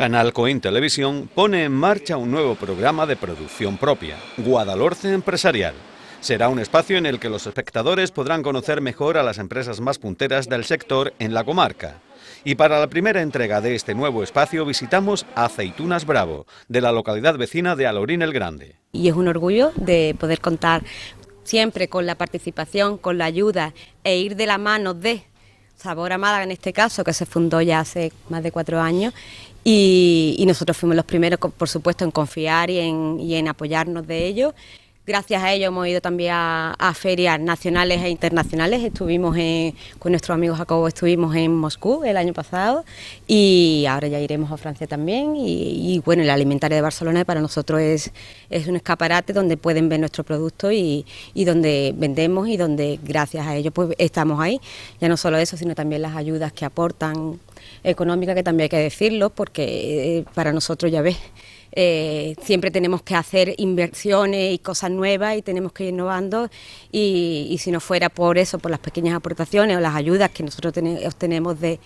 Canal Coin Televisión pone en marcha un nuevo programa de producción propia, Guadalhorce Empresarial. Será un espacio en el que los espectadores podrán conocer mejor a las empresas más punteras del sector en la comarca. Y para la primera entrega de este nuevo espacio visitamos Aceitunas Bravo, de la localidad vecina de Alorín el Grande. Y es un orgullo de poder contar siempre con la participación, con la ayuda e ir de la mano de Sabor Amada, en este caso, que se fundó ya hace más de cuatro años, y, nosotros fuimos los primeros, por supuesto, en confiar y en, y en apoyarnos de ello. Gracias a ello hemos ido también a, ferias nacionales e internacionales. Estuvimos con nuestros amigos Jacobo, estuvimos en Moscú el año pasado y ahora ya iremos a Francia también. Y, bueno, el alimentario de Barcelona para nosotros es, es un escaparate donde pueden ver nuestro productos y, donde vendemos y donde gracias a ello pues estamos ahí. Ya no solo eso, sino también las ayudas que aportan económicas, que también hay que decirlo, porque eh, para nosotros ya ves eh, siempre tenemos que hacer inversiones y cosas nuevas y tenemos que ir innovando y, y, si no fuera por eso, por las pequeñas aportaciones o las ayudas que nosotros obtenemos de,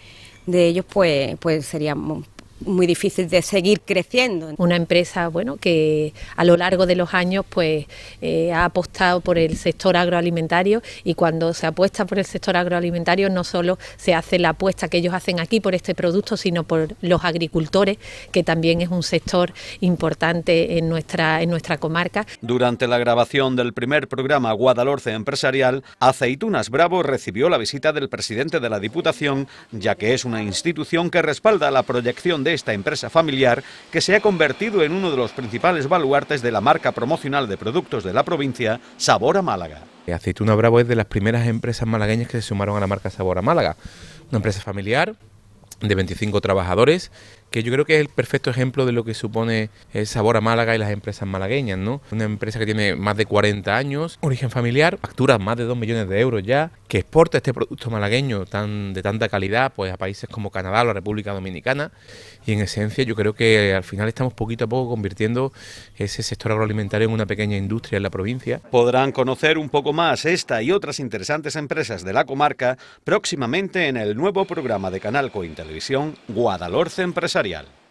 ellos, pues, pues seríamos muy difícil de seguir creciendo. Una empresa, bueno, que a lo largo de los años, pues, eh, ha apostado por el sector agroalimentario y cuando se apuesta por el sector agroalimentario no solo se hace la apuesta que ellos hacen aquí por este producto, sino por los agricultores, que también es un sector importante en nuestra, en nuestra comarca. Durante la grabación del primer programa Guadalhorce Empresarial, Aceitunas Bravo recibió la visita del presidente de la Diputación, ya que es una institución que respalda la proyección de esta empresa familiar que se ha convertido en uno de los principales baluartes de la marca promocional de productos de la provincia, Sabor a Málaga. Aceituna Bravo es de las primeras empresas malagueñas que se sumaron a la marca Sabor a Málaga, una empresa familiar de 25 trabajadores, que yo creo que es el perfecto ejemplo de lo que supone el eh, sabor a Málaga y las empresas malagueñas, ¿no? Una empresa que tiene más de 40 años, origen familiar, factura más de 2 millones de euros ya que exporta este producto malagueño tan, de tanta calidad pues a países como Canadá o la República Dominicana. Y en esencia yo creo que al final estamos poquito a poco convirtiendo ese sector agroalimentario en una pequeña industria en la provincia. Podrán conocer un poco más esta y otras interesantes empresas de la comarca próximamente en el nuevo programa de Canal Cointelevisión Guadalhorce Empresarial.